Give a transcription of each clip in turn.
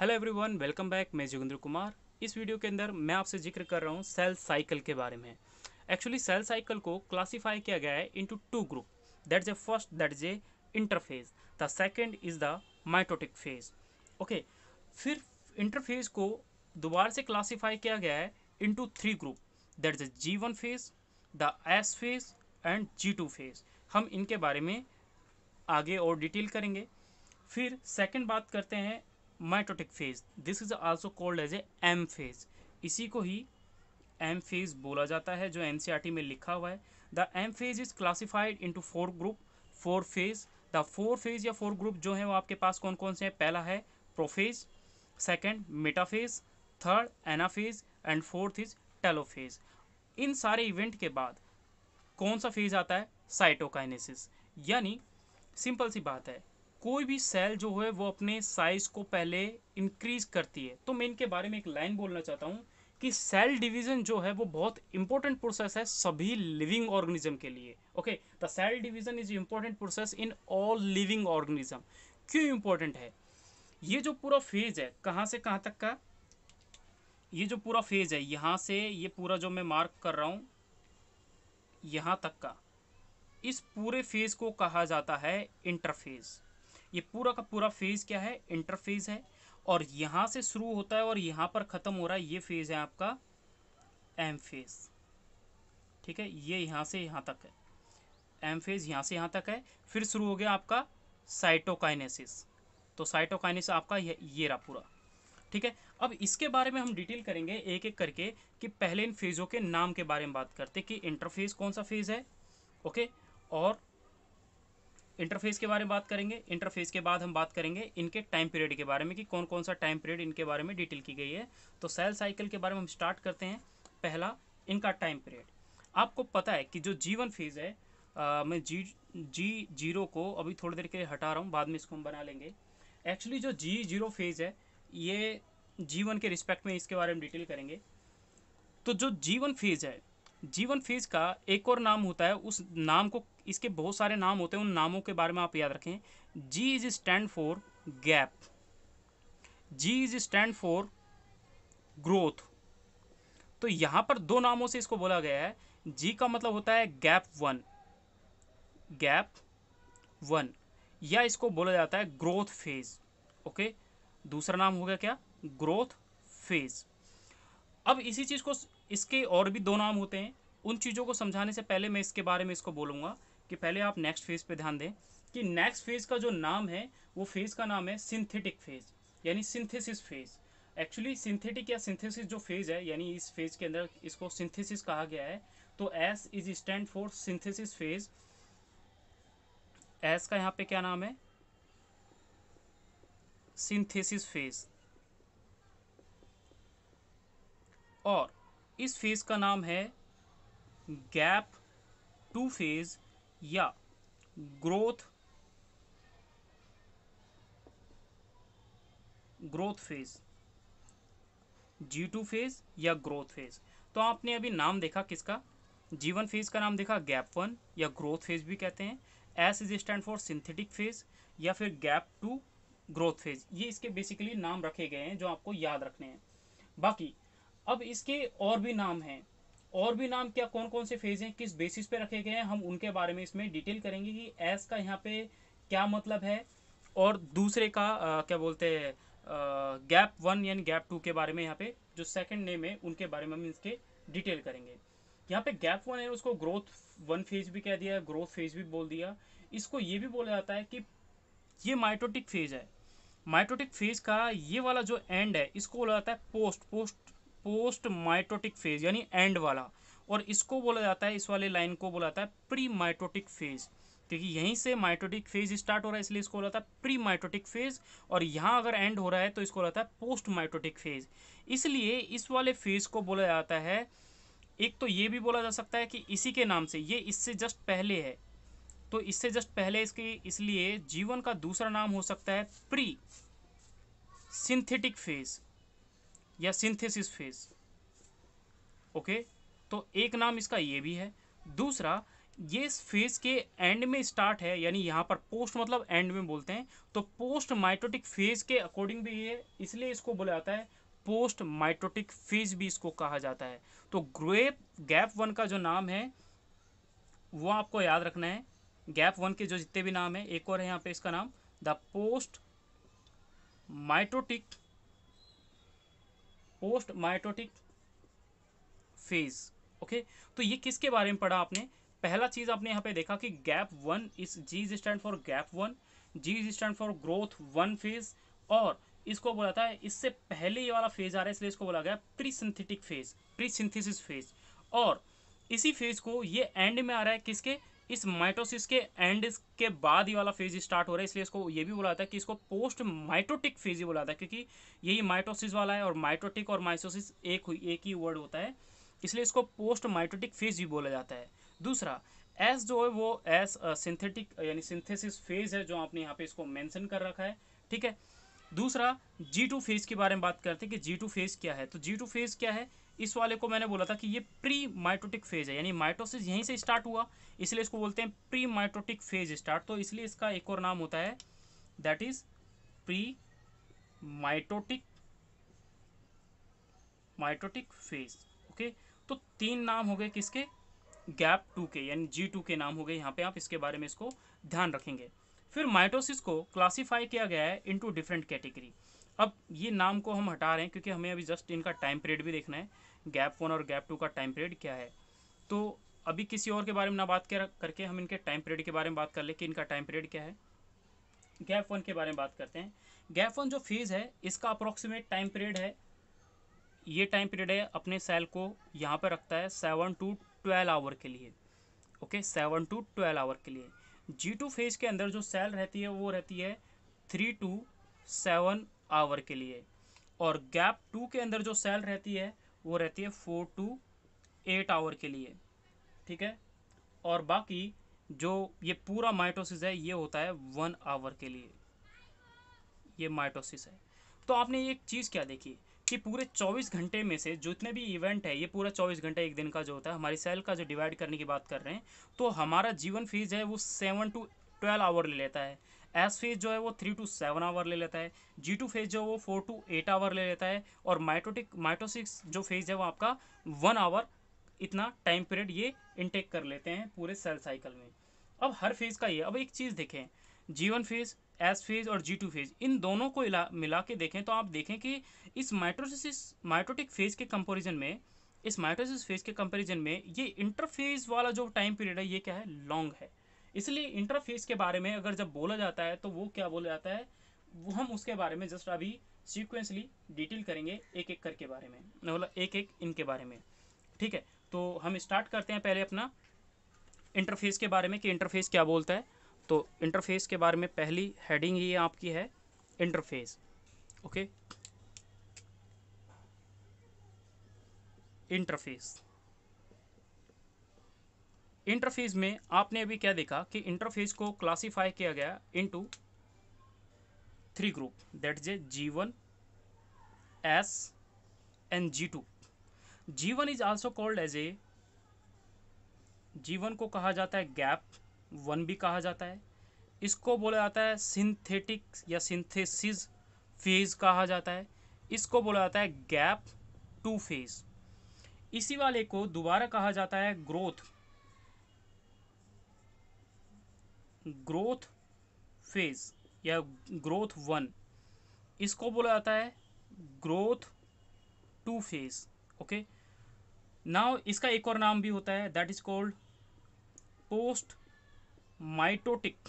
Hello everyone welcome back मैं जोगिंद्र कुमार इस video के अंदर मैं आपसे जिक्र कर रहा हूँ सेल साइकिल के बारे में एक्चुअली सेल साइकिल को क्लासीफाई किया गया है into two group that is a first that is a interphase the second is the mitotic phase okay फिर इंटरफेज को दोबारा से क्लासीफाई किया गया है into three group that is a G one phase the S phase and G two phase हम इनके बारे में आगे और डिटेल करेंगे फिर सेकंड बात करते हैं mitotic phase this is also called as a M phase इसी को ही एम फेज बोला जाता है जो एन e में लिखा हुआ है the M phase is classified into four group four phase the four phase या फोर ग्रुप जो है वो आपके पास कौन कौन से हैं पहला है prophase second metaphase third anaphase and fourth is telophase इन सारे इवेंट के बाद कौन सा फेज आता है साइटोकाइनेसिस यानी सिंपल सी बात है कोई भी सेल जो है वो अपने साइज को पहले इंक्रीज करती है तो मैं इनके बारे में एक लाइन बोलना चाहता हूँ कि सेल डिवीजन जो है वो बहुत इंपॉर्टेंट प्रोसेस है सभी लिविंग ऑर्गेनिज्म के लिए okay the cell division is important process in all living organism क्यों इंपॉर्टेंट है ये जो पूरा फेज है कहाँ से कहाँ तक का ये जो पूरा फेज है यहाँ से ये पूरा जो मैं मार्क कर रहा हूँ यहाँ तक का इस पूरे फेज को कहा जाता है इंटरफेज़ ये पूरा का पूरा फेज़ क्या है इंटरफेज है और यहां से शुरू होता है और यहां पर ख़त्म हो रहा है ये फेज़ है आपका एम फेज़ ठीक है ये यहां से यहां तक है एम फेज़ यहाँ से यहां तक है फिर शुरू हो गया आपका साइटोकाइनेसिस तो साइटोकाइनेसिस आपका ये, रहा पूरा ठीक है अब इसके बारे में हम डिटेल करेंगे एक एक करके कि पहले इन फेज़ों के नाम के बारे में बात करते कि इंटरफेज कौन सा फेज़ है ओके और इंटरफेस के बारे में बात करेंगे इंटरफेस के बाद हम बात करेंगे इनके टाइम पीरियड के बारे में कि कौन कौन सा टाइम पीरियड इनके बारे में डिटेल की गई है तो सेल साइकिल के बारे में हम स्टार्ट करते हैं पहला इनका टाइम पीरियड आपको पता है कि जो जीवन फेज है आ, मैं जी जी जीरो को अभी थोड़ी देर के लिए हटा रहा हूँ बाद में इसको हम बना लेंगे एक्चुअली जो जी जीरो फेज है ये जीवन के रिस्पेक्ट में इसके बारे में डिटेल करेंगे तो जो जीवन फेज है जीवन फेज का एक और नाम होता है उस नाम को इसके बहुत सारे नाम होते हैं उन नामों के बारे में आप याद रखें G is stand for gap G is stand for growth तो यहां पर दो नामों से इसको बोला गया है जी का मतलब होता है गैप वन गैप वन या इसको बोला जाता है ग्रोथ फेज ओके दूसरा नाम हो गया क्या ग्रोथ फेज अब इसी चीज़ को इसके और भी दो नाम होते हैं उन चीज़ों को समझाने से पहले मैं इसके बारे में इसको बोलूँगा कि पहले आप नेक्स्ट फेज़ पे ध्यान दें कि नेक्स्ट फेज़ का जो नाम है वो फेज़ का नाम है सिंथेटिक फेज़ यानी सिंथेसिस फेज़ एक्चुअली सिंथेटिक या सिंथेसिस जो फेज़ है यानी इस फेज़ के अंदर इसको सिंथेसिस कहा गया है तो S is stand for synthesis phase S का यहाँ पे क्या नाम है सिंथेसिस फेज़ और इस फेज़ का नाम है गैप टू फेज़ या growth growth phase G two phase या ग्रोथ फेज तो आपने अभी नाम देखा किसका जीवन फेज का नाम देखा गैप वन या ग्रोथ फेज भी कहते हैं S is stand for synthetic phase या फिर गैप टू ग्रोथ फेज ये इसके बेसिकली नाम रखे गए हैं जो आपको याद रखने हैं बाकी अब इसके और भी नाम हैं और भी नाम क्या कौन कौन से फेज हैं किस बेसिस पे रखे गए हैं हम उनके बारे में इसमें डिटेल करेंगे कि एस का यहाँ पे क्या मतलब है और दूसरे का आ, क्या बोलते हैं गैप वन यानी गैप टू के बारे में यहाँ पे जो सेकंड नेम है उनके बारे में हम इसके डिटेल करेंगे यहाँ पे गैप वन है उसको ग्रोथ वन फेज भी कह दिया ग्रोथ फेज भी बोल दिया इसको ये भी बोला जाता है कि ये माइटोटिक फेज है माइटोटिक फेज का ये वाला जो एंड है इसको बोला जाता है post post post mitotic phase यानी एंड वाला और इसको बोला जाता है इस वाले लाइन को बोला जाता है प्री माइटोटिक फेज क्योंकि यहीं से माइटोटिक फेज स्टार्ट हो रहा है इसलिए इसको बोला था प्री माइटोटिक फेज और यहाँ अगर एंड हो रहा है तो इसको बोला था पोस्ट माइटोटिक फेज इसलिए इस वाले फेज को बोला जाता है एक तो ये भी बोला जा सकता है कि इसी के नाम से ये इससे जस्ट पहले है तो इससे जस्ट पहले इसके इसलिए जीवन का दूसरा नाम हो सकता है प्री सिंथेटिक फेज या सिंथेसिस फेज ओके तो एक नाम इसका ये भी है दूसरा ये फेज के एंड में स्टार्ट है यानी यहाँ पर पोस्ट मतलब एंड में बोलते हैं तो पोस्ट माइटोटिक फेज के अकॉर्डिंग भी ये इसलिए इसको बोला जाता है पोस्ट माइटोटिक फेज भी इसको कहा जाता है तो ग्रेप गैप वन का जो नाम है वो आपको याद रखना है गैप वन के जो जितने भी नाम है एक और है यहाँ पे इसका नाम the post mitotic post mitotic phase okay तो ये किसके बारे में पढ़ा आपने पहला चीज़ आपने यहाँ पे देखा कि गैप वन इस G is stand for gap one G is stand for growth one phase और इसको बोला था इससे पहले ये वाला फेज आ रहा है इसलिए इसको बोला गया pre synthetic phase pre synthesis phase और इसी फेज को ये एंड में आ रहा है किसके इस माइटोसिस के एंड के बाद ही वाला फेज स्टार्ट हो रहा है इसलिए इसको ये भी बोला जाता है कि इसको पोस्ट माइटोटिक फेज ही बोला जाता है क्योंकि यही माइटोसिस वाला है और माइटोटिक और माइसोसिस एक एक ही वर्ड होता है इसलिए इसको पोस्ट माइटोटिक फेज भी बोला जाता है दूसरा एस जो है वो एस सिंथेटिक यानी सिंथेसिस फेज है जो आपने यहाँ पे इसको मेंशन कर रखा है ठीक है दूसरा जी टू फेज के बारे में बात करते हैं कि जी टू फेज क्या है तो जी टू फेज क्या है इस वाले को मैंने बोला था कि ये प्री माइटोटिक फेज है यानी माइटोसिस यहीं से स्टार्ट हुआ इसलिए इसको बोलते हैं प्री माइटोटिक फेज स्टार्ट तो इसलिए इसका एक और नाम होता है that is pre mitotic mitotic phase okay तो तीन नाम हो गए किसके गैप टू के यानी जी टू के नाम हो गए यहाँ पे आप इसके बारे में इसको ध्यान रखेंगे फिर माइटोसिस को क्लासीफाई किया गया है इनटू डिफरेंट कैटेगरी अब ये नाम को हम हटा रहे हैं क्योंकि हमें अभी जस्ट इनका टाइम पीरियड भी देखना है गैप वन और गैप टू का टाइम पीरियड क्या है तो अभी किसी और के बारे में ना बात कर, करके हम इनके टाइम पीरियड के बारे में बात कर ले कि इनका टाइम पीरियड क्या है गैप वन के बारे में बात करते हैं गैप वन जो फेज़ है इसका अप्रोक्सीमेट टाइम पीरियड है ये टाइम पीरियड है अपने सेल को यहाँ पर रखता है सेवन टू ट्वेल्व आवर के लिए okay seven to twelve hour के लिए जी टू फेज के अंदर जो सेल रहती है वो रहती है थ्री टू सेवन आवर के लिए और गैप टू के अंदर जो सेल रहती है वो रहती है फोर टू एट आवर के लिए ठीक है और बाकी जो ये पूरा माइटोसिस है ये होता है वन आवर के लिए ये माइटोसिस है तो आपने एक चीज़ क्या देखी कि पूरे 24 घंटे में से जितने भी इवेंट है ये पूरा 24 घंटे एक दिन का जो होता है हमारी सेल का जो डिवाइड करने की बात कर रहे हैं तो हमारा जीवन फीस है वो सेवन टू ट्वेल्व आवर ले लेता है एस फेज जो है वो थ्री टू सेवन आवर ले लेता है जी टू फेज जो है वो फोर टू एट आवर ले लेता है और माइटोटिक माइटोसिक्स जो फेज है वो आपका वन आवर इतना टाइम पीरियड ये इनटेक कर लेते हैं पूरे सेल साइकिल में अब हर फेज का ये अब एक चीज़ देखें G one phase S phase और जी टू फेज इन दोनों को मिला के देखें तो आप देखें कि इस माइट्रोसिस माइट्रोटिक फेज के कंपेरिजन में इस माइटोसिस फेज के कंपेरिजन में ये इंटरफेज वाला जो टाइम पीरियड है ये क्या है लॉन्ग है इसलिए इंटरफेस के बारे में अगर जब बोला जाता है तो वो क्या बोला जाता है वो हम उसके बारे में जस्ट अभी सीक्वेंसली डिटेल करेंगे एक एक करके बारे में मतलब एक एक इनके बारे में ठीक है तो हम स्टार्ट करते हैं पहले अपना इंटरफेस के बारे में कि इंटरफेस क्या बोलता है तो इंटरफेस के बारे में पहली हेडिंग ये आपकी है इंटरफेस ओके इंटरफेस इंटरफेस में आपने अभी क्या देखा कि इंटरफेस को क्लासीफाई किया गया to three group that is a G one S and G two G one is also called as a G one को कहा जाता है गैप वन भी कहा जाता है इसको बोला जाता है सिंथेटिक या सिंथेसिस फेज कहा जाता है इसको बोला जाता है गैप टू फेज इसी वाले को दोबारा कहा जाता है ग्रोथ ग्रोथ फेज या ग्रोथ वन इसको बोला जाता है growth two phase okay now इसका एक और नाम भी होता है that is called post mitotic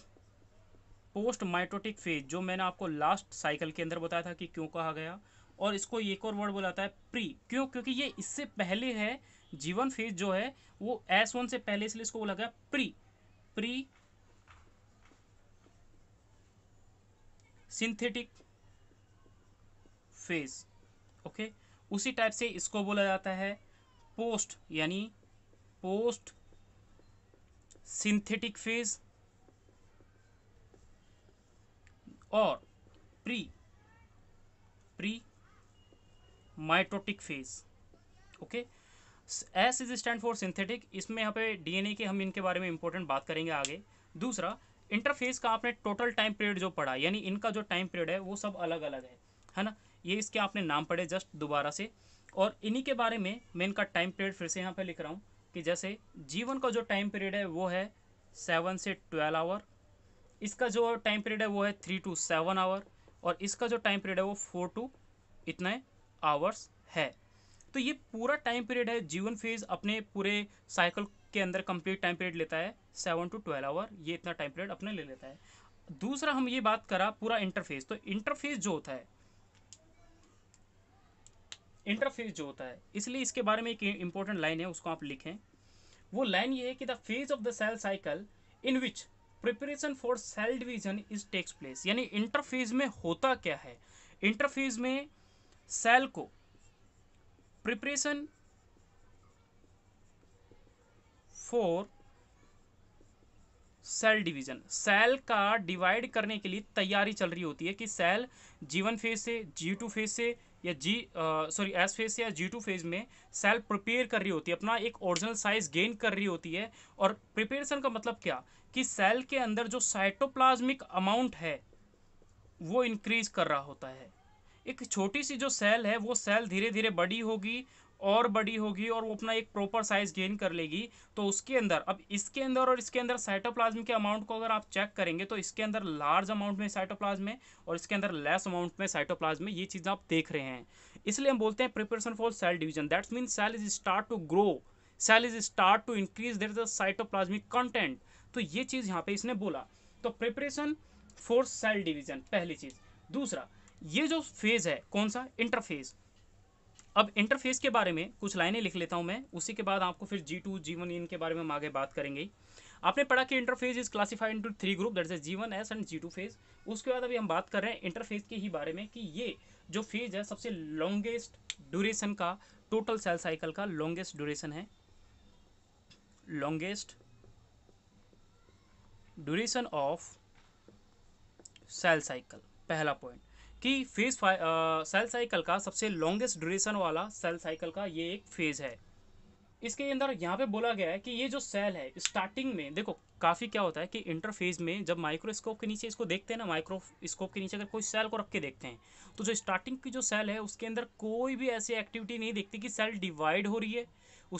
post mitotic phase जो मैंने आपको लास्ट साइकिल के अंदर बताया था कि क्यों कहा गया और इसको एक और वर्ड बोलाता है प्री क्यों क्योंकि ये इससे पहले है जीवन फेज जो है वो एस वन से पहले इसलिए इसको बोला गया pre pre synthetic phase okay उसी टाइप से इसको बोला जाता है पोस्ट यानी पोस्ट सिंथेटिक फेज और pre pre mitotic phase okay S is stand for synthetic इसमें यहाँ पे डीएनए के हम इनके बारे में इंपॉर्टेंट बात करेंगे आगे दूसरा इंटरफेस का आपने टोटल टाइम पीरियड जो पढ़ा यानी इनका जो टाइम पीरियड है वो सब अलग अलग है है ना ये इसके आपने नाम पढ़े जस्ट दोबारा से और इन्हीं के बारे में मैं इनका टाइम पीरियड फिर से यहाँ पर लिख रहा हूँ कि जैसे जीवन का जो टाइम पीरियड है वो है सेवन से ट्वेल्व आवर इसका जो टाइम पीरियड है वो है थ्री टू सेवन आवर और इसका जो टाइम पीरियड है वो फोर टू इतने आवर्स है तो ये पूरा टाइम पीरियड है जीवन फेज अपने पूरे साइकिल के अंदर कंप्लीट टाइम पीरियड लेता है सेवन टू ट्वेल्व आवर ये इतना टाइम पीरियड अपने ले लेता है दूसरा हम ये बात करा पूरा इंटरफेस तो इंटरफेस जो होता है इंटरफेस जो होता है इसलिए इसके बारे में एक इंपॉर्टेंट लाइन है उसको आप लिखें वो लाइन ये है कि the phase of the cell cycle in which preparation for cell division is takes place यानी इंटरफेज में होता क्या है इंटरफेज में सेल को preparation for cell division cell का डिवाइड करने के लिए तैयारी चल रही होती है कि सेल जी वन फेज से जी टू फेज से या जी सॉरी एस फेज से या जी टू फेज में सेल प्रिपेयर कर रही होती है अपना एक ओरिजिनल साइज गेन कर रही होती है और प्रिपेरेशन का मतलब क्या कि सेल के अंदर जो साइटोप्लाज्मिक अमाउंट है वो इंक्रीज कर रहा होता है एक छोटी सी जो सेल है वो सेल धीरे धीरे बड़ी होगी और बड़ी होगी और वो अपना एक प्रॉपर साइज गेन कर लेगी तो उसके अंदर अब इसके अंदर और इसके अंदर साइटोप्लाज्म के अमाउंट को अगर आप चेक करेंगे तो इसके अंदर लार्ज अमाउंट में साइटोप्लाज्म है और इसके अंदर लेस अमाउंट में साइटोप्लाज्म है ये चीज़ आप देख रहे हैं इसलिए हम बोलते हैं preparation for cell division that's mean cell is start to grow cell is start to increase there the cytoplasmic content तो ये चीज़ यहाँ पे इसने बोला तो प्रिपरेशन फॉर सेल डिवीजन पहली चीज़ दूसरा ये जो फेज़ है कौन सा इंटरफेज अब इंटरफेस के बारे में कुछ लाइनें लिख लेता हूं मैं उसी के बाद आपको फिर जी टू जी वन इनके बारे में हम आगे बात करेंगे आपने पढ़ा कि interphase is classified into three group that is G one S and G two phase उसके बाद अभी हम बात कर रहे हैं इंटरफेस के ही बारे में कि ये जो फेज है सबसे लॉन्गेस्ट ड्यूरेशन का टोटल सेल साइकिल का लॉन्गेस्ट ड्यूरेशन है longest duration of cell cycle पहला पॉइंट कि फेज सेल साइकिल का सबसे लॉन्गेस्ट ड्यूरेशन वाला सेल साइकिल का ये एक फेज़ है इसके अंदर यहाँ पे बोला गया है कि ये जो सेल है स्टार्टिंग में देखो काफ़ी क्या होता है कि इंटरफेज में जब माइक्रोस्कोप के नीचे इसको देखते हैं ना माइक्रोस्कोप के नीचे अगर कोई सेल को रख के देखते हैं तो जो स्टार्टिंग की जो सेल है उसके अंदर कोई भी ऐसी एक्टिविटी नहीं देखती कि सेल डिवाइड हो रही है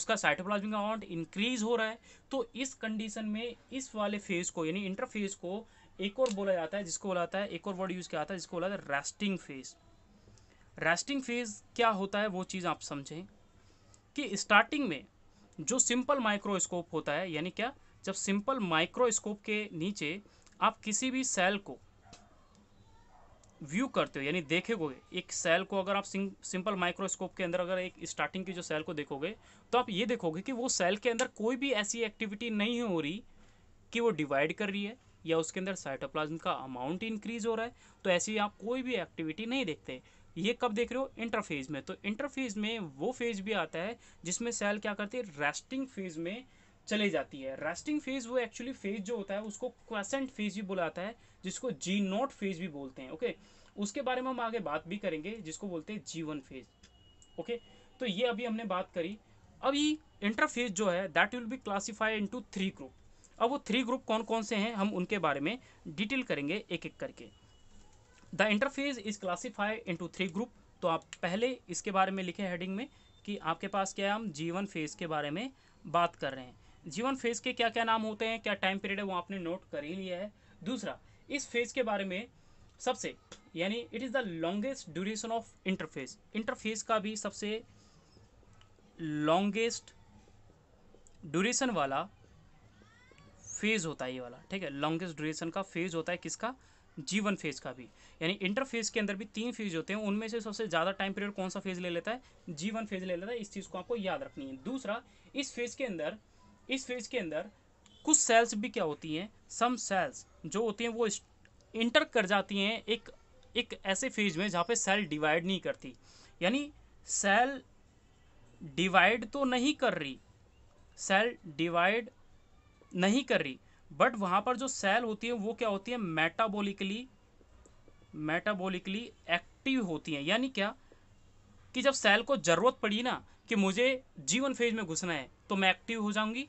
उसका साइटोप्लाज्मिक अमाउंट इंक्रीज हो रहा है तो इस कंडीशन में इस वाले फेज़ को यानी इंटरफेज को एक और बोला जाता है जिसको बोला जाता है एक और वर्ड यूज़ किया जाता है जिसको बोला जाता है रेस्टिंग फेज रेस्टिंग फेज क्या होता है वो चीज़ आप समझें कि स्टार्टिंग में जो सिंपल माइक्रोस्कोप होता है यानी क्या जब सिंपल माइक्रोस्कोप के नीचे आप किसी भी सेल को व्यू करते हो यानी देखोगे एक सेल को अगर आप सिंपल माइक्रोस्कोप के अंदर अगर एक स्टार्टिंग की जो सेल को देखोगे तो आप ये देखोगे कि वो सेल के अंदर कोई भी ऐसी एक्टिविटी नहीं हो रही कि वो डिवाइड कर रही है या उसके अंदर साइटोप्लाज्म का अमाउंट इंक्रीज हो रहा है तो ऐसी आप कोई भी एक्टिविटी नहीं देखते ये कब देख रहे हो इंटरफेज में तो इंटरफेज में वो फेज भी आता है जिसमें सेल क्या करती है रेस्टिंग फेज में चली जाती है रेस्टिंग फेज वो एक्चुअली फेज जो होता है उसको क्वेसेंट फेज भी बुलाता है जिसको जी नॉट फेज भी बोलते हैं ओके उसके बारे में हम आगे बात भी करेंगे जिसको बोलते हैं जीवन फेज ओके तो ये अभी हमने बात करी अभी इंटरफेज जो है that will be classified into three group अब वो थ्री ग्रुप कौन कौन से हैं हम उनके बारे में डिटेल करेंगे एक एक करके the interphase is classify into three group तो आप पहले इसके बारे में लिखे हेडिंग में कि आपके पास क्या है हम जीवन फेज के बारे में बात कर रहे हैं जीवन फेज के क्या क्या नाम होते हैं क्या टाइम पीरियड है वो आपने नोट कर ही लिया है दूसरा इस फेज के बारे में सबसे यानी it is the longest duration of interphase interphase का भी सबसे लॉन्गेस्ट ड्यूरेशन वाला फेज़ होता है ये वाला ठीक है लॉन्गेस्ट ड्यूरेशन का फेज़ होता है किसका जीवन फेज का भी यानी इंटर फेज के अंदर भी तीन फेज होते हैं उनमें से सबसे ज़्यादा टाइम पीरियड कौन सा फेज ले लेता है जीवन फेज ले लेता है इस चीज़ को आपको याद रखनी है दूसरा इस फेज के अंदर इस फेज के अंदर कुछ सेल्स भी क्या होती हैं सम सेल्स जो होती हैं वो इंटर कर जाती हैं एक एक ऐसे फेज में जहाँ पे सेल डिवाइड नहीं करती यानी सेल डिवाइड तो नहीं कर रही सेल डिवाइड नहीं कर रही बट वहाँ पर जो सेल होती है वो क्या होती है मेटाबोलिकली मेटाबोलिकली एक्टिव होती हैं यानी क्या कि जब सेल को ज़रूरत पड़ी ना कि मुझे जीवन फेज में घुसना है तो मैं एक्टिव हो जाऊंगी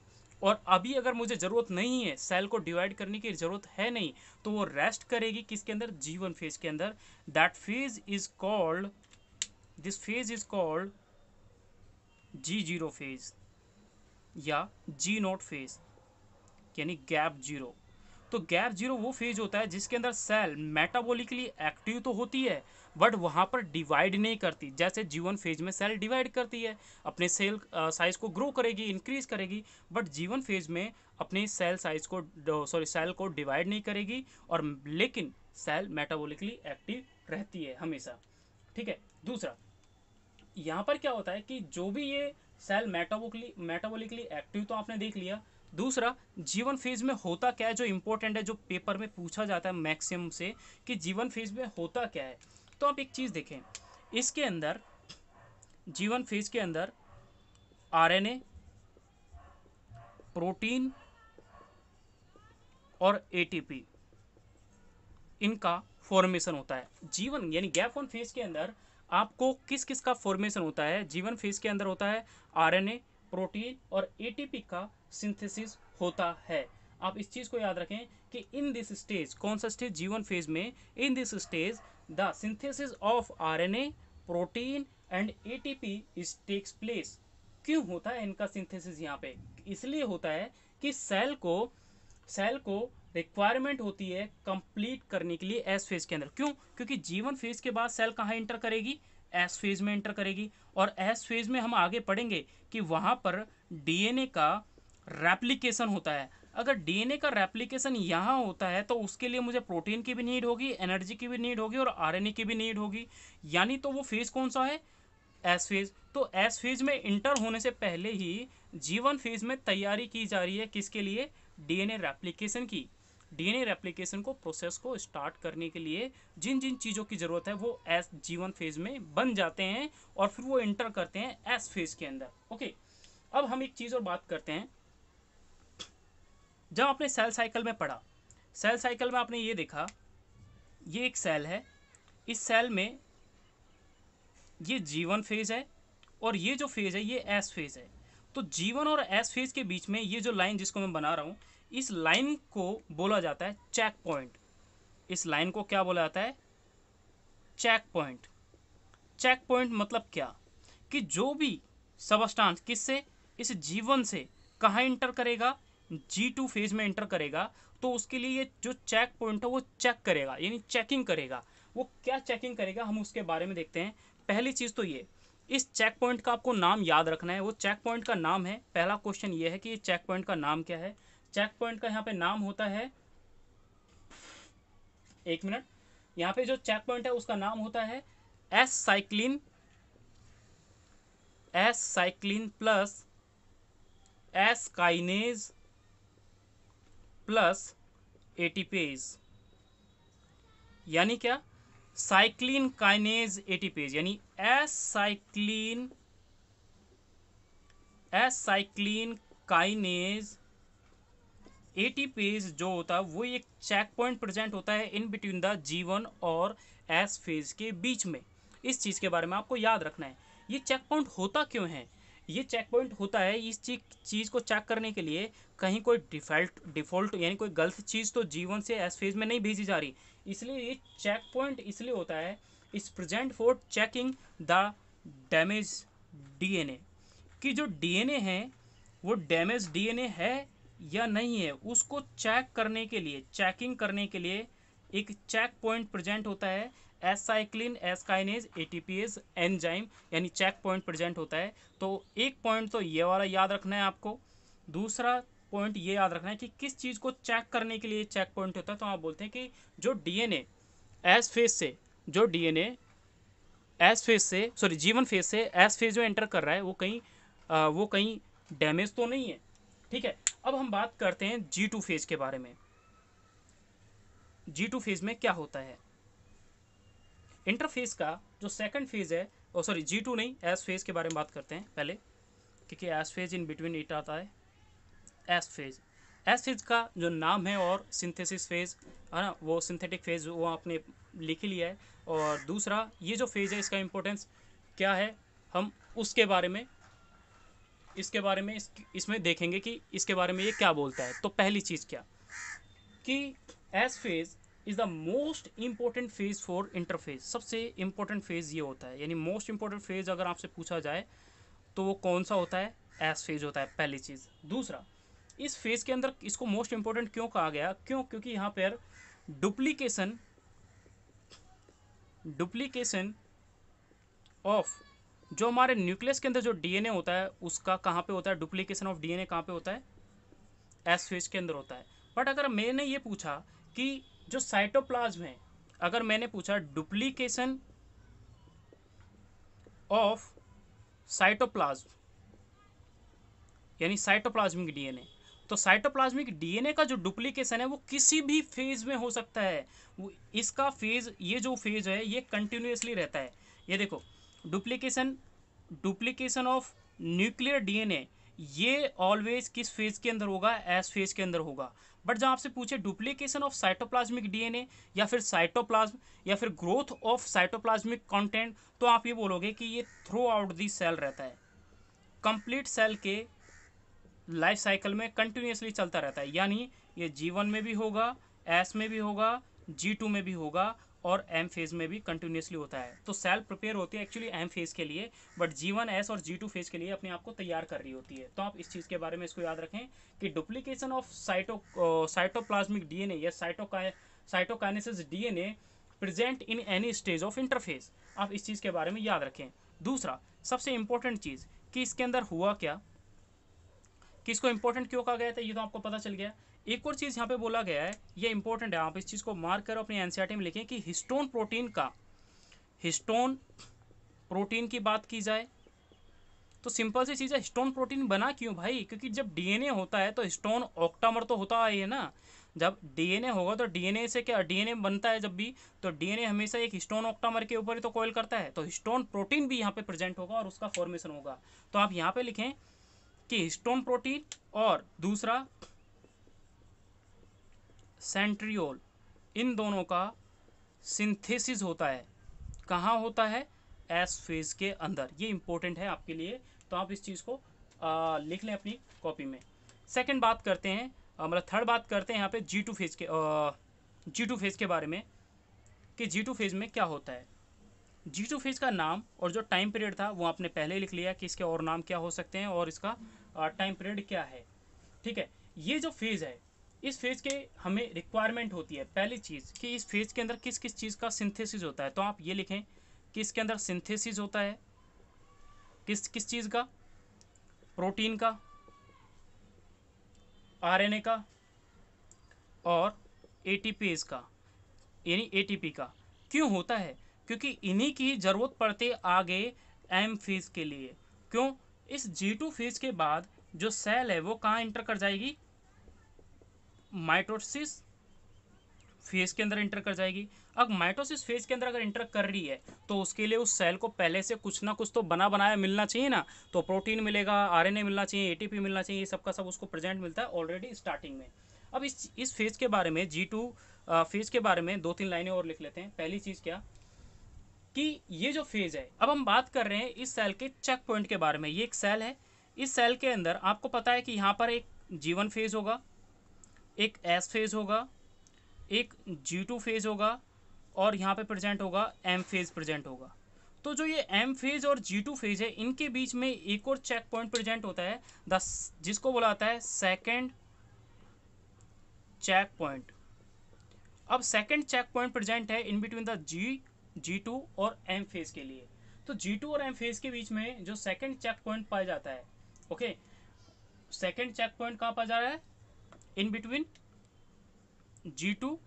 और अभी अगर मुझे ज़रूरत नहीं है सेल को डिवाइड करने की ज़रूरत है नहीं तो वो रेस्ट करेगी किसके अंदर जीवन फेज के अंदर that phase is called this phase is called G zero phase या जी नोट फेज यानी गैप जीरो तो गैप जीरो वो फेज होता है जिसके अंदर सेल मेटाबॉलिकली एक्टिव तो होती है बट वहाँ पर डिवाइड नहीं करती जैसे जीवन फेज में सेल डिवाइड करती है अपने सेल साइज को ग्रो करेगी इंक्रीज करेगी बट जीवन फेज में अपने सेल साइज को सॉरी सेल को डिवाइड नहीं करेगी और लेकिन सेल मेटाबॉलिकली एक्टिव रहती है हमेशा ठीक है दूसरा यहाँ पर क्या होता है कि जो भी ये सेल मेटाबोकली मेटाबोलिकली एक्टिव तो आपने देख लिया दूसरा जीवन फेज में होता क्या है जो इम्पोर्टेंट है जो पेपर में पूछा जाता है मैक्सिमम से कि जीवन फेज में होता क्या है तो आप एक चीज़ देखें इसके अंदर जीवन फेज के अंदर आरएनए प्रोटीन और एटीपी इनका फॉर्मेशन होता है जीवन यानी गैप ऑन फेज के अंदर आपको किस किस का फॉर्मेशन होता है जीवन फेज के अंदर होता है आरएनए प्रोटीन और एटीपी का सिंथेसिस होता है आप इस चीज़ को याद रखें कि इन दिस स्टेज कौन सा स्टेज जीवन फेज में in this stage the synthesis of RNA protein and ATP is takes place क्यों होता है इनका सिंथेसिस यहाँ पे इसलिए होता है कि सेल को सेल को रिक्वायरमेंट होती है कंप्लीट करने के लिए एस फेज के अंदर क्यों क्योंकि जीवन फेज के बाद सेल कहाँ इंटर करेगी एस फेज में एंटर करेगी और एस फेज में हम आगे पढ़ेंगे कि वहाँ पर डीएनए का रेप्लिकेशन होता है अगर डीएनए का रेप्लिकेशन यहाँ होता है तो उसके लिए मुझे प्रोटीन की भी नीड होगी एनर्जी की भी नीड होगी और आरएनए की भी नीड होगी यानी तो वो फेज कौन सा है एस फेज तो एस फेज में इंटर होने से पहले ही जीवन फेज में तैयारी की जा रही है किसके लिए डीएनए रेप्लिकेशन की डीएनए रेप्लिकेशन को प्रोसेस को स्टार्ट करने के लिए जिन जिन चीज़ों की ज़रूरत है वो एस जीवन फेज में बन जाते हैं और फिर वो इंटर करते हैं एस फेज के अंदर ओके अब हम एक चीज़ और बात करते हैं जब आपने सेल साइकिल में पढ़ा सेल साइकिल में आपने ये देखा ये एक सेल है इस सेल में ये जीवन फेज है और ये जो फेज़ है ये एस फेज़ है तो जीवन और एस फेज़ के बीच में ये जो लाइन जिसको मैं बना रहा हूँ इस लाइन को बोला जाता है चेक पॉइंट इस लाइन को क्या बोला जाता है चेक पॉइंट चेक पॉइंट मतलब क्या कि जो भी सबस्टांस किससे इस जीवन से कहाँ इंटर करेगा जी टू फेज में इंटर करेगा तो उसके लिए ये जो चेक पॉइंट है वो चेक करेगा यानी चेकिंग करेगा वो क्या चेकिंग करेगा हम उसके बारे में देखते हैं पहली चीज़ तो ये इस चेक पॉइंट का आपको नाम याद रखना है वो चेक पॉइंट का नाम है पहला क्वेश्चन ये है कि ये चेक पॉइंट का नाम क्या है चेक पॉइंट का यहाँ पे नाम होता है एक मिनट यहाँ पे जो चेक पॉइंट है उसका नाम होता है S cyclin S cyclin plus S kinase plus ATPase यानी क्या साइक्लिन काइनेज एटीपेज यानी S cyclin S cyclin kinase A जो होता है वो एक चेक पॉइंट प्रेजेंट होता है in between the G one और एस फेज के बीच में इस चीज़ के बारे में आपको याद रखना है ये चेक पॉइंट होता क्यों है ये चेक पॉइंट होता है इस चीज चीज़ को चेक करने के लिए कहीं कोई डिफॉल्ट डिफॉल्ट यानी कोई गलत चीज़ तो जीवन से एस फेज में नहीं भेजी जा रही इसलिए ये चेक पॉइंट इसलिए होता है इस present for checking the damage DNA कि जो डीएनए है वो डैमेज डीएनए है या नहीं है उसको चेक करने के लिए चेकिंग करने के लिए एक चेक पॉइंट प्रेजेंट होता है S cyclin S kinase A T ATPase enzyme यानी चेक पॉइंट प्रेजेंट होता है तो एक पॉइंट तो ये वाला याद रखना है आपको दूसरा पॉइंट ये याद रखना है कि किस चीज़ को चेक करने के लिए चेक पॉइंट होता है तो आप बोलते हैं कि जो डीएनए एस फेज से जो डीएनए एस फेज से सॉरी जीवन फेज से एस फेज जो एंटर कर रहा है वो कहीं आ, वो कहीं डैमेज तो नहीं है ठीक है अब हम बात करते हैं जी टू फेज़ के बारे में जी टू फेज़ में क्या होता है इंटरफेस का जो सेकंड फेज़ है ओ सॉरी जी टू नहीं एस फेज़ के बारे में बात करते हैं पहले क्योंकि S phase in between it आता है एस फेज़ एस फेज़ का जो नाम है और सिंथेसिस फेज़ है ना वो सिंथेटिक फेज़ वो आपने लिख लिया है और दूसरा ये जो फेज़ है इसका इम्पोर्टेंस क्या है हम उसके बारे में इसके बारे में इस इसमें देखेंगे कि इसके बारे में ये क्या बोलता है तो पहली चीज़ क्या कि S phase is the most important phase for interphase सबसे इम्पोर्टेंट फेज़ ये होता है यानी मोस्ट इम्पोर्टेंट फेज़ अगर आपसे पूछा जाए तो वो कौन सा होता है एस फेज़ होता है पहली चीज़ दूसरा इस फेज़ के अंदर इसको मोस्ट इम्पोर्टेंट क्यों कहा गया क्यों क्योंकि यहाँ पर डुप्लीकेशन डुप्लीकेशन ऑफ जो हमारे न्यूक्लियस के अंदर जो डीएनए होता है उसका कहाँ पे होता है डुप्लीकेशन ऑफ डीएनए कहाँ पे होता है एस फेज के अंदर होता है बट अगर मैंने ये पूछा कि जो साइटोप्लाज्म है अगर मैंने पूछा डुप्लीकेशन ऑफ साइटोप्लाज्म यानी साइटोप्लाज्मिक डीएनए तो साइटोप्लाज्मिक डीएनए का जो डुप्लीकेशन है वो किसी भी फेज में हो सकता है वो इसका फेज ये जो फेज है ये कंटिन्यूसली रहता है ये देखो duplication duplication of nuclear DNA ये ऑलवेज किस फेज के अंदर होगा एस फेज के अंदर होगा बट जहाँ आपसे पूछे डुप्लीकेशन ऑफ साइटोप्लाज्मिक डीएनए या फिर साइटोप्लाज्म या फिर ग्रोथ ऑफ साइटोप्लाज्मिक कंटेंट तो आप ये बोलोगे कि ये थ्रू आउट दी सेल रहता है कंप्लीट सेल के लाइफ साइकिल में कंटिन्यूसली चलता रहता है यानी ये जी वन में भी होगा एस में भी होगा जी टू में भी होगा और एम फेज में भी कंटिन्यूसली होता है तो सेल प्रिपेयर होती है एक्चुअली एम फेज के लिए बट जी वन एस और जी टू फेज के लिए अपने आप को तैयार कर रही होती है तो आप इस चीज़ के बारे में इसको याद रखें कि duplication of cyto cytoplasmic DNA या साइटोका cytokinesis DNA present in any stage of interphase आप इस चीज़ के बारे में याद रखें दूसरा सबसे इंपॉर्टेंट चीज़ कि इसके अंदर हुआ क्या किसको इसको इंपॉर्टेंट क्यों कहा गया था ये तो आपको पता चल गया एक और चीज़ यहाँ पे बोला गया है ये इंपॉर्टेंट है आप इस चीज़ को मार्क करो अपनी एनसीईआरटी e में लिखें कि हिस्टोन प्रोटीन का हिस्टोन प्रोटीन की बात की जाए तो सिंपल सी चीज़ है हिस्टोन प्रोटीन बना क्यों भाई क्योंकि जब डीएनए होता है तो हिस्टोन ऑक्टामर तो होता है ना जब डीएनए होगा तो डीएनए से क्या डीएनए बनता है जब भी तो डीएनए हमेशा एक हिस्टोन ऑक्टामर के ऊपर ही तो कोयल करता है तो हिस्टोन प्रोटीन भी यहाँ पे प्रेजेंट होगा और उसका फॉर्मेशन होगा तो आप यहाँ पे लिखें कि हिस्टोन प्रोटीन और दूसरा सेंट्रियोल इन दोनों का सिंथेसिस होता है कहाँ होता है एस फेज के अंदर ये इंपॉर्टेंट है आपके लिए तो आप इस चीज़ को आ, लिख लें अपनी कॉपी में सेकंड बात करते हैं मतलब थर्ड बात करते हैं यहाँ पे जी टू फेज के जी टू फेज के बारे में कि जी टू फेज में क्या होता है जी टू फेज का नाम और जो टाइम पीरियड था वो आपने पहले लिख लिया कि इसके और नाम क्या हो सकते हैं और इसका टाइम पीरियड क्या है ठीक है ये जो फेज़ है इस फेज के हमें रिक्वायरमेंट होती है पहली चीज़ कि इस फेज के अंदर किस किस चीज़ का सिंथेसिस होता है तो आप ये लिखें कि इसके अंदर सिंथेसिस होता है किस किस चीज़ का प्रोटीन का आरएनए का और एटीपीएस का यानी एटीपी का क्यों होता है क्योंकि इन्हीं की ज़रूरत पड़ती आगे एम फेज के लिए क्यों इस जी टू फेज के बाद जो सेल है वो कहाँ इंटर कर जाएगी माइटोसिस फेज के अंदर इंटर कर जाएगी अब माइटोसिस फेज के अंदर अगर इंटर कर रही है तो उसके लिए उस सेल को पहले से कुछ ना कुछ तो बना बनाया मिलना चाहिए ना तो प्रोटीन मिलेगा आरएनए मिलना चाहिए एटीपी मिलना चाहिए ये सब का सब उसको प्रेजेंट मिलता है ऑलरेडी स्टार्टिंग में अब इस इस फेज के बारे में जी टू फेज के बारे में दो तीन लाइनें और लिख लेते हैं पहली चीज़ क्या कि ये जो फेज़ है अब हम बात कर रहे हैं इस सेल के चेक पॉइंट के बारे में ये एक सेल है इस सेल के अंदर आपको पता है कि यहाँ पर एक जीवन फेज होगा एक एस फेज होगा एक जी टू फेज होगा और यहाँ पे प्रेजेंट होगा एम फेज प्रेजेंट होगा तो जो ये एम फेज और जी टू फेज है इनके बीच में एक और चेक पॉइंट प्रेजेंट होता है द जिसको बोला जाता है सेकेंड चेक पॉइंट अब सेकेंड चेक पॉइंट प्रेजेंट है in between the G G two और एम फेज के लिए तो जी टू और एम फेज के बीच में जो सेकेंड चेक पॉइंट पाया जाता है ओके सेकेंड चेक पॉइंट कहाँ पाया जा रहा है इन बिटवीन जी टू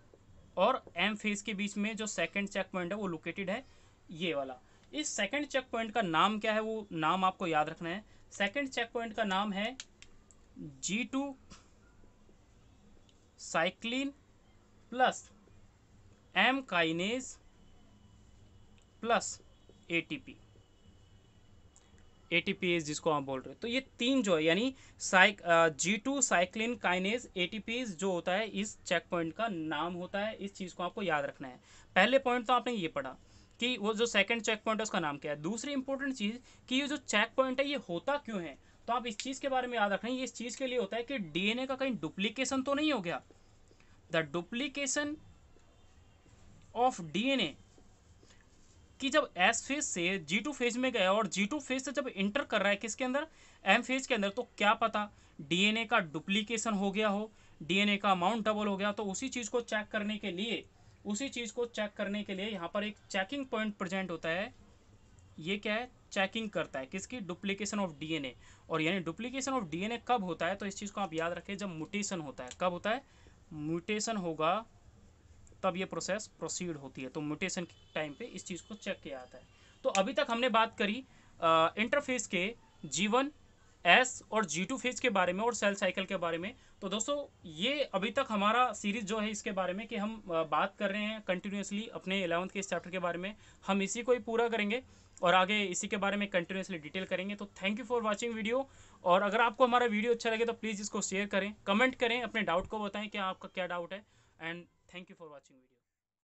और एम फेज के बीच में जो सेकंड चेक पॉइंट है वो लोकेटेड है ये वाला इस सेकंड चेक पॉइंट का नाम क्या है वो नाम आपको याद रखना है सेकंड चेक पॉइंट का नाम है G two cyclin plus M kinase plus ATP A T P जिसको हम बोल रहे हैं तो ये तीन जो है यानी साइक G two cyclin kinase A T P जो होता है इस चेक पॉइंट का नाम होता है इस चीज़ को आपको याद रखना है पहले पॉइंट तो आपने ये पढ़ा कि वो जो सेकंड चेक पॉइंट है उसका नाम क्या है दूसरी इंपॉर्टेंट चीज़ कि ये जो चेक पॉइंट है ये होता क्यों है तो आप इस चीज़ के बारे में याद रखना ये इस चीज़ के लिए होता है कि डी का कहीं डुप्लीकेशन तो नहीं हो गया द डुप्लीकेशन ऑफ डी कि जब एस फेज से जी टू फेज में गया और जी टू फेज से जब इंटर कर रहा है किसके अंदर एम फेज के अंदर तो क्या पता डीएनए का डुप्लीकेशन हो गया हो डीएनए का अमाउंट डबल हो गया तो उसी चीज़ को चेक करने के लिए उसी चीज़ को चेक करने के लिए यहाँ पर एक चेकिंग पॉइंट प्रेजेंट होता है ये क्या है चेकिंग करता है किसकी डुप्लीकेशन ऑफ डीएनए और यानी डुप्लीकेशन ऑफ डीएनए कब होता है तो इस चीज़ को आप याद रखें जब म्यूटेशन होता है कब होता है म्यूटेशन होगा तब ये प्रोसेस प्रोसीड होती है तो म्यूटेशन के टाइम पे इस चीज़ को चेक किया जाता है तो अभी तक हमने बात करी इंटरफेस के जी वन एस और जी टू फेज के बारे में और सेल साइकिल के बारे में तो दोस्तों ये अभी तक हमारा सीरीज़ जो है इसके बारे में कि हम बात कर रहे हैं कंटिन्यूसली अपने एलेवंथ के इस चैप्टर के बारे में हम इसी को ही पूरा करेंगे और आगे इसी के बारे में कंटिन्यूसली डिटेल करेंगे तो thank you for watching video और अगर आपको हमारा वीडियो अच्छा लगे तो प्लीज़ इसको शेयर करें कमेंट करें अपने डाउट को बताएं कि आपका क्या डाउट है and Thank you for watching video.